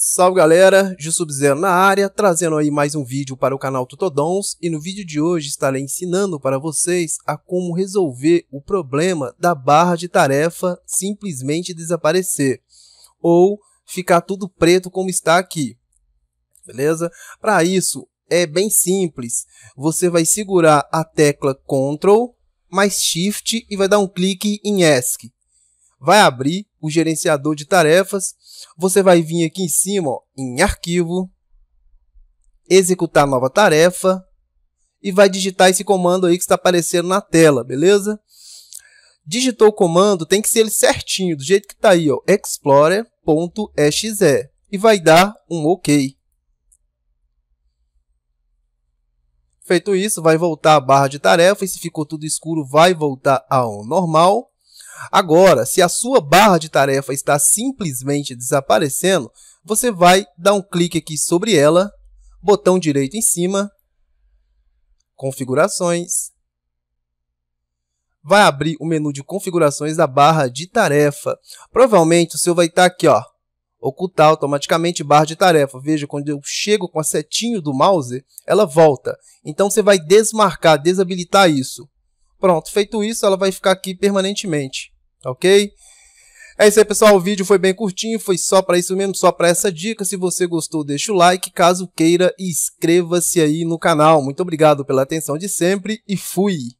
Salve galera, Jusubzero na área, trazendo aí mais um vídeo para o canal Tutodons e no vídeo de hoje estarei ensinando para vocês a como resolver o problema da barra de tarefa simplesmente desaparecer ou ficar tudo preto como está aqui, beleza? Para isso é bem simples, você vai segurar a tecla CTRL mais SHIFT e vai dar um clique em ESC, vai abrir o gerenciador de tarefas, você vai vir aqui em cima ó, em arquivo, executar nova tarefa e vai digitar esse comando aí que está aparecendo na tela, beleza? Digitou o comando, tem que ser ele certinho, do jeito que está aí, ó, explorer.exe e vai dar um OK. Feito isso, vai voltar a barra de tarefa e se ficou tudo escuro, vai voltar ao normal. Agora, se a sua barra de tarefa está simplesmente desaparecendo, você vai dar um clique aqui sobre ela, botão direito em cima, configurações, vai abrir o menu de configurações da barra de tarefa. Provavelmente o seu vai estar aqui, ó, ocultar automaticamente barra de tarefa. Veja, quando eu chego com a setinha do mouse, ela volta. Então você vai desmarcar, desabilitar isso. Pronto, feito isso, ela vai ficar aqui permanentemente, ok? É isso aí, pessoal. O vídeo foi bem curtinho, foi só para isso mesmo, só para essa dica. Se você gostou, deixa o like. Caso queira, inscreva-se aí no canal. Muito obrigado pela atenção de sempre e fui!